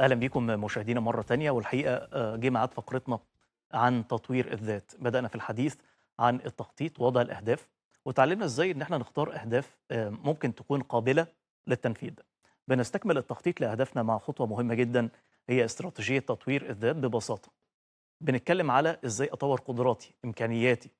اهلا بيكم مشاهدينا مره تانية والحقيقه آه، جه ميعاد فقرتنا عن تطوير الذات بدانا في الحديث عن التخطيط ووضع الاهداف وتعلمنا ازاي ان احنا نختار اهداف آه، ممكن تكون قابله للتنفيذ بنستكمل التخطيط لاهدافنا مع خطوه مهمه جدا هي استراتيجيه تطوير الذات ببساطه بنتكلم على ازاي اطور قدراتي امكانياتي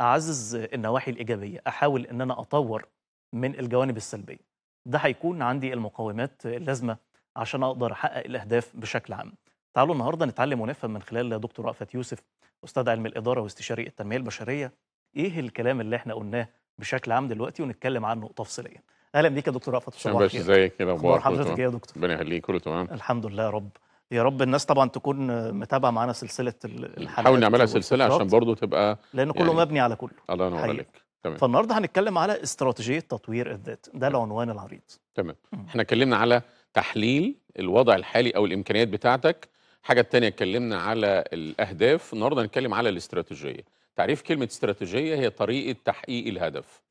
اعزز النواحي الايجابيه احاول ان انا اطور من الجوانب السلبيه ده هيكون عندي المقومات اللازمه عشان اقدر احقق الاهداف بشكل عام تعالوا النهارده نتعلم ونفهم من خلال دكتور رأفت يوسف استاذ علم الاداره واستشاري التنميه البشريه ايه الكلام اللي احنا قلناه بشكل عام دلوقتي ونتكلم عنه تفصيليا اهلا بيك يا دكتور رأفت صباح الخير ازيك ايه اخبار حضرتك إيه يا دكتور ربنا يخليك كله تمام الحمد لله يا رب يا رب الناس طبعا تكون متابعه معانا سلسله الحلقات نحاول نعملها سلسله عشان برضه تبقى لان كله يعني مبني على كله الله ينور عليك تمام فالنهارده هنتكلم على استراتيجيه تطوير الذات ده العنوان العريض تمام احنا اتكلمنا على تحليل الوضع الحالي او الامكانيات بتاعتك حاجه الثانيه اتكلمنا على الاهداف النهارده هنتكلم على الاستراتيجيه تعريف كلمه استراتيجيه هي طريقه تحقيق الهدف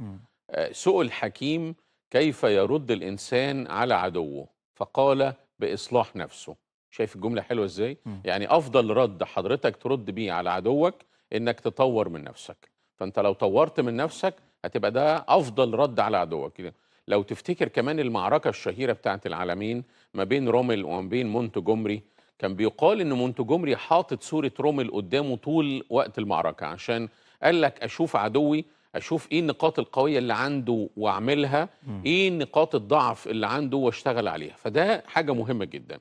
آه، سئل الحكيم كيف يرد الانسان على عدوه فقال باصلاح نفسه شايف الجمله حلوه ازاي يعني افضل رد حضرتك ترد بيه على عدوك انك تطور من نفسك فانت لو طورت من نفسك هتبقى ده افضل رد على عدوك لو تفتكر كمان المعركة الشهيرة بتاعت العالمين ما بين رومل وما بين مونتجومري كان بيقال ان مونتجومري حاطط صورة رومل قدامه طول وقت المعركة عشان قال لك اشوف عدوي اشوف ايه النقاط القويه اللي عنده واعملها ايه نقاط الضعف اللي عنده واشتغل عليها فده حاجه مهمه جدا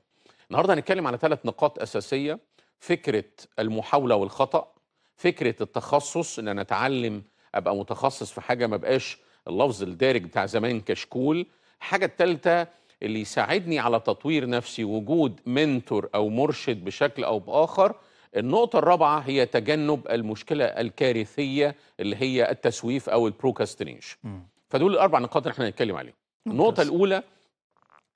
النهارده هنتكلم على ثلاث نقاط اساسيه فكره المحاوله والخطا فكره التخصص ان انا اتعلم ابقى متخصص في حاجه ما بقاش اللفظ الدارج بتاع زمان كشكول الحاجه التالتة اللي يساعدني على تطوير نفسي وجود منتور او مرشد بشكل او باخر النقطة الرابعة هي تجنب المشكلة الكارثية اللي هي التسويف أو البروكاستينيشن فدول الأربع نقاط اللي احنا هنتكلم عليهم النقطة الأولى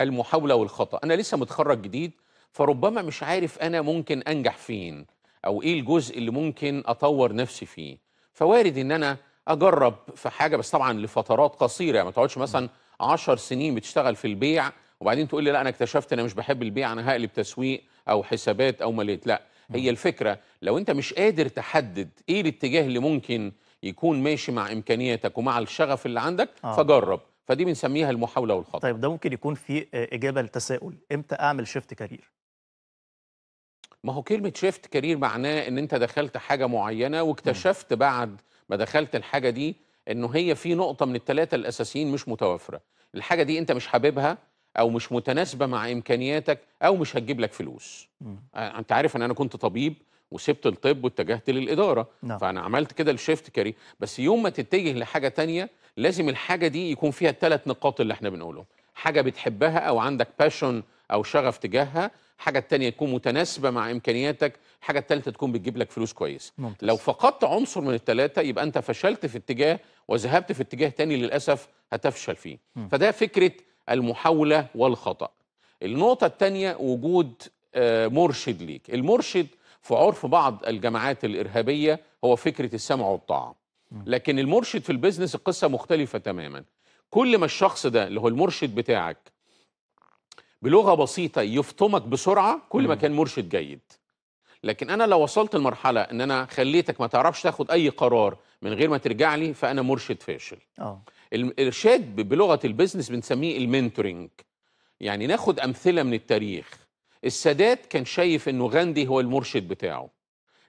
المحاولة والخطأ أنا لسه متخرج جديد فربما مش عارف أنا ممكن أنجح فين أو إيه الجزء اللي ممكن أطور نفسي فيه فوارد إن أنا اجرب في حاجه بس طبعا لفترات قصيره يعني ما تقعدش مثلا 10 سنين بتشتغل في البيع وبعدين تقول لي لا انا اكتشفت انا مش بحب البيع انا هقلب تسويق او حسابات او ماليت لا هي الفكره لو انت مش قادر تحدد ايه الاتجاه اللي ممكن يكون ماشي مع امكانياتك ومع الشغف اللي عندك آه. فجرب فدي بنسميها المحاوله والخطا طيب ده ممكن يكون في اجابه لتساؤل امتى اعمل شيفت كارير ما هو كلمه شيفت كارير معناه ان انت دخلت حاجه معينه واكتشفت بعد ما دخلت الحاجه دي انه هي في نقطه من الثلاثه الاساسيين مش متوافره الحاجه دي انت مش حاببها او مش متناسبه مع امكانياتك او مش هتجيب لك فلوس م. آه، انت عارف ان انا كنت طبيب وسبت الطب واتجهت للاداره نعم. فانا عملت كده الشيفت كاري بس يوم ما تتجه لحاجه تانية لازم الحاجه دي يكون فيها الثلاث نقاط اللي احنا بنقولهم حاجه بتحبها او عندك باشون او شغف تجاهها الحاجه التانية تكون متناسبه مع امكانياتك الحاجه التالتة تكون بتجيب لك فلوس كويس ممتاز. لو فقدت عنصر من التلاتة يبقى انت فشلت في اتجاه وذهبت في اتجاه تاني للاسف هتفشل فيه م. فده فكره المحاوله والخطا النقطه التانية وجود آه، مرشد ليك المرشد في عرف بعض الجماعات الارهابيه هو فكره السمع والطاعه لكن المرشد في البيزنس القصه مختلفه تماما كل ما الشخص ده اللي هو المرشد بتاعك بلغه بسيطه يفطمك بسرعه كل ما كان مرشد جيد لكن انا لو وصلت لمرحله ان انا خليتك ما تعرفش تاخد اي قرار من غير ما ترجع لي فانا مرشد فاشل اه الارشاد بلغه البيزنس بنسميه المنتورنج يعني ناخد امثله من التاريخ السادات كان شايف انه غاندي هو المرشد بتاعه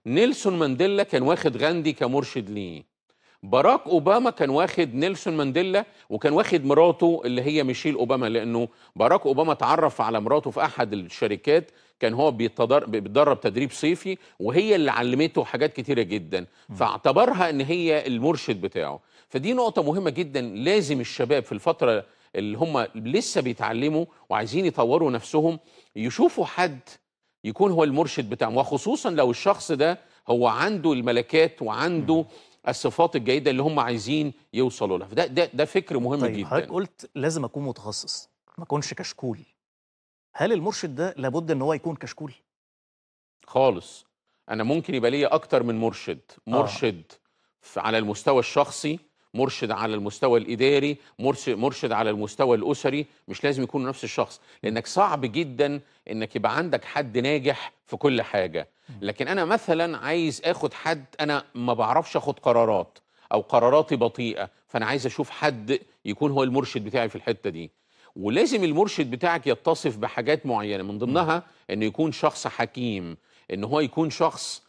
نيلسون مانديلا كان واخد غاندي كمرشد ليه باراك اوباما كان واخد نيلسون مانديلا وكان واخد مراته اللي هي ميشيل اوباما لانه باراك اوباما تعرف على مراته في احد الشركات كان هو بيتدرب تدريب صيفي وهي اللي علمته حاجات كتيره جدا فاعتبرها ان هي المرشد بتاعه فدي نقطه مهمه جدا لازم الشباب في الفتره اللي هم لسه بيتعلموا وعايزين يطوروا نفسهم يشوفوا حد يكون هو المرشد بتاعهم وخصوصا لو الشخص ده هو عنده الملكات وعنده الصفات الجيده اللي هم عايزين يوصلوا لها فده ده, ده فكر مهم طيب جدا حضرتك قلت لازم اكون متخصص ما اكونش كشكول هل المرشد ده لابد ان هو يكون كشكول خالص انا ممكن يبقى ليا اكتر من مرشد آه. مرشد آه. على المستوى الشخصي مرشد على المستوى الاداري مرشد على المستوى الاسري مش لازم يكونوا نفس الشخص لانك صعب جدا انك يبقى عندك حد ناجح في كل حاجه لكن انا مثلا عايز اخد حد انا ما بعرفش اخد قرارات او قراراتي بطيئه فانا عايز اشوف حد يكون هو المرشد بتاعي في الحته دي ولازم المرشد بتاعك يتصف بحاجات معينه من ضمنها انه يكون شخص حكيم ان هو يكون شخص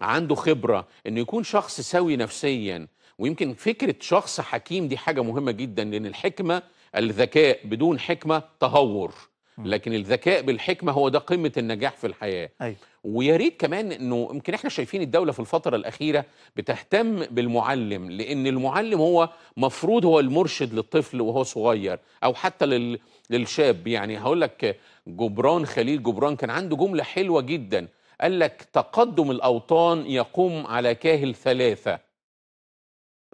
عنده خبره انه يكون شخص سوي نفسيا ويمكن فكره شخص حكيم دي حاجه مهمه جدا لان الحكمه الذكاء بدون حكمه تهور لكن الذكاء بالحكمه هو ده قمه النجاح في الحياه أيوة. ويا ريت كمان انه يمكن احنا شايفين الدوله في الفتره الاخيره بتهتم بالمعلم لان المعلم هو مفروض هو المرشد للطفل وهو صغير او حتى لل... للشاب يعني هقول لك جبران خليل جبران كان عنده جمله حلوه جدا قال لك تقدم الاوطان يقوم على كاهل ثلاثه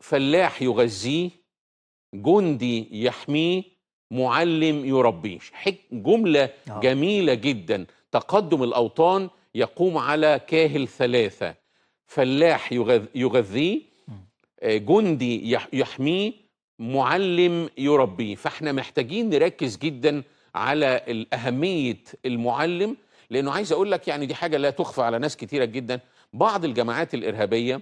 فلاح يغذيه جندي يحميه معلم يربيه جملة آه. جميلة جدا تقدم الأوطان يقوم على كاهل ثلاثة فلاح يغذيه آه، جندي يحميه معلم يربيه فاحنا محتاجين نركز جدا على أهمية المعلم لأنه عايز أقول لك يعني دي حاجة لا تخفى على ناس كتيرة جدا بعض الجماعات الإرهابية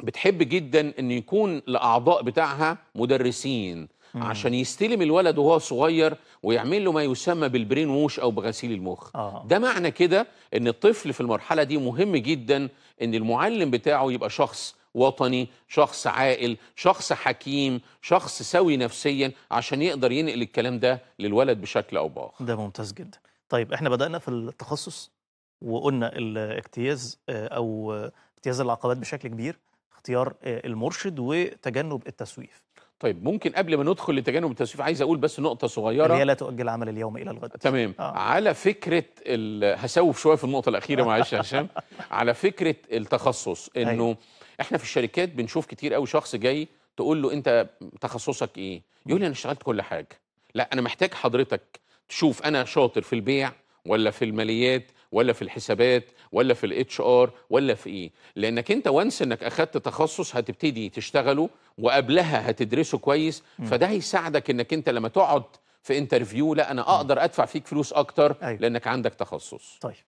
بتحب جدا ان يكون الاعضاء بتاعها مدرسين مم. عشان يستلم الولد وهو صغير ويعمل له ما يسمى بالبرين ووش او بغسيل المخ آه. ده معنى كده ان الطفل في المرحله دي مهم جدا ان المعلم بتاعه يبقى شخص وطني شخص عاقل شخص حكيم شخص سوي نفسيا عشان يقدر ينقل الكلام ده للولد بشكل او باخر ده ممتاز جدا طيب احنا بدانا في التخصص وقلنا الاجتياز آه، او اجتياز العقبات بشكل كبير اختيار آه، المرشد وتجنب التسويف طيب ممكن قبل ما ندخل لتجنب التسويف عايز اقول بس نقطه صغيره هي لا تؤجل عمل اليوم الى الغد تمام آه. على فكره هسوف شويه في النقطه الاخيره معلش يا هشام على فكره التخصص أيوه. انه أيوه. احنا في الشركات بنشوف كتير قوي شخص جاي تقول له انت تخصصك ايه يقول لي انا اشتغلت كل حاجه لا انا محتاج حضرتك تشوف انا شاطر في البيع ولا في الماليات ولا في الحسابات ولا في الاتش ار ولا في ايه لانك انت وانس انك اخدت تخصص هتبتدي تشتغله وقبلها هتدرسه كويس فده هيساعدك انك انت لما تقعد في انترفيو لا انا اقدر ادفع فيك فلوس اكتر أيوة. لانك عندك تخصص طيب